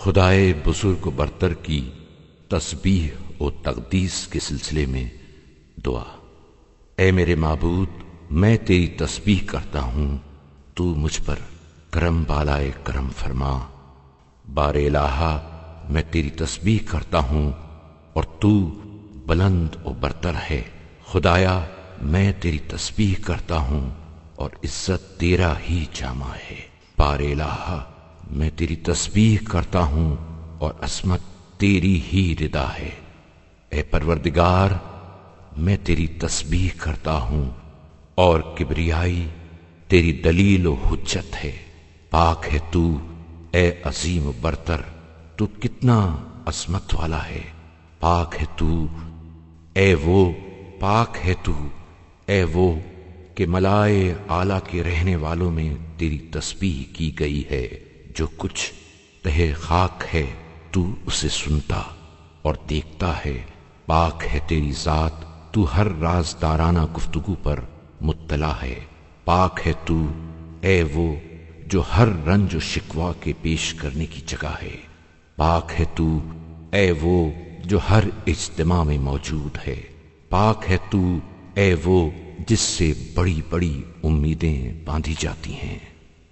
खुदाए बुजुर्ग बरतर की तस्बीह और तकदीस के सिलसिले में दुआ ए मेरे मबूद मैं तेरी तस्बीह करता हूँ तू मुझ पर करम बालाए करम फरमा बार लाहा मैं तेरी तस्बीह करता हूँ और तू बुलंद और बरतर है खुदाया मैं तेरी तस्बीह करता हूँ और इज्जत तेरा ही जामा है बार लाहा मैं तेरी तस्वीर करता हूं और असमत तेरी ही रिदा है ए परवरदिगार मैं तेरी तस्वीर करता हूं और किबरियाई तेरी दलील हुज्जत है पाक है तू ए अजीम बरतर तू कितना असमत वाला है पाक है तू ए वो पाक है तू ए वो के मलाए आला के रहने वालों में तेरी तस्वीर की गई है जो कुछ तहे खाक है तू उसे सुनता और देखता है पाक है तेरी ज़ात तू हर राजदाराना गुफ्तगु पर मुतला है पाक है तू ए वो जो हर रंज शिकवा के पेश करने की जगह है पाक है तू ए वो जो हर इज्तमा में मौजूद है पाक है तू ए वो जिससे बड़ी बड़ी उम्मीदें बांधी जाती हैं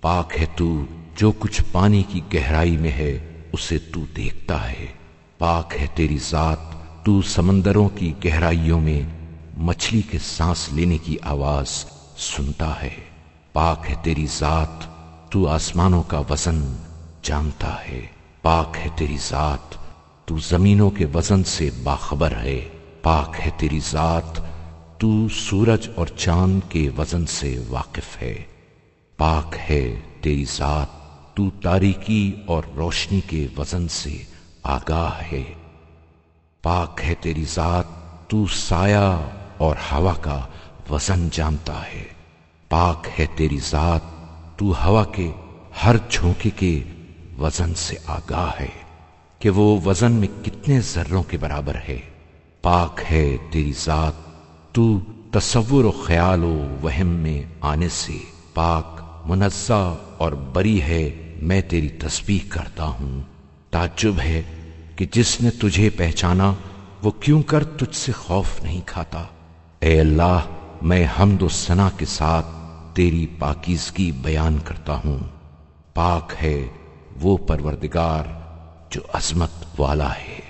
पाक है तू जो कुछ पानी की गहराई में है उसे तू देखता है पाक है तेरी जात तू समंदरों की गहराइयों में मछली के सांस लेने की आवाज सुनता है पाक है तेरी जात तू आसमानों का वजन जानता है पाक है तेरी जात तू जमीनों के वजन से बाखबर है पाक है तेरी जात तू सूरज और चांद के वजन से वाकिफ है पाक है तेरी जात तू तारीकी और रोशनी के वजन से आगाह है पाक है तेरी जात तू साया और हवा का वजन जानता है पाक है तेरी जात तू हवा के हर झोंके के वजन से आगाह है कि वो वजन में कितने जर्रों के बराबर है पाक है तेरी जात तू तस्वुर ख्यालो वहम में आने से पाक मुनस्सा और बरी है मैं तेरी तस्वीर करता हूं ताजुब है कि जिसने तुझे पहचाना वो क्यों कर तुझसे खौफ नहीं खाता ए अल्लाह मैं हमदो सना के साथ तेरी पाकिजगी बयान करता हूं पाक है वो परवरदिगार जो अजमत वाला है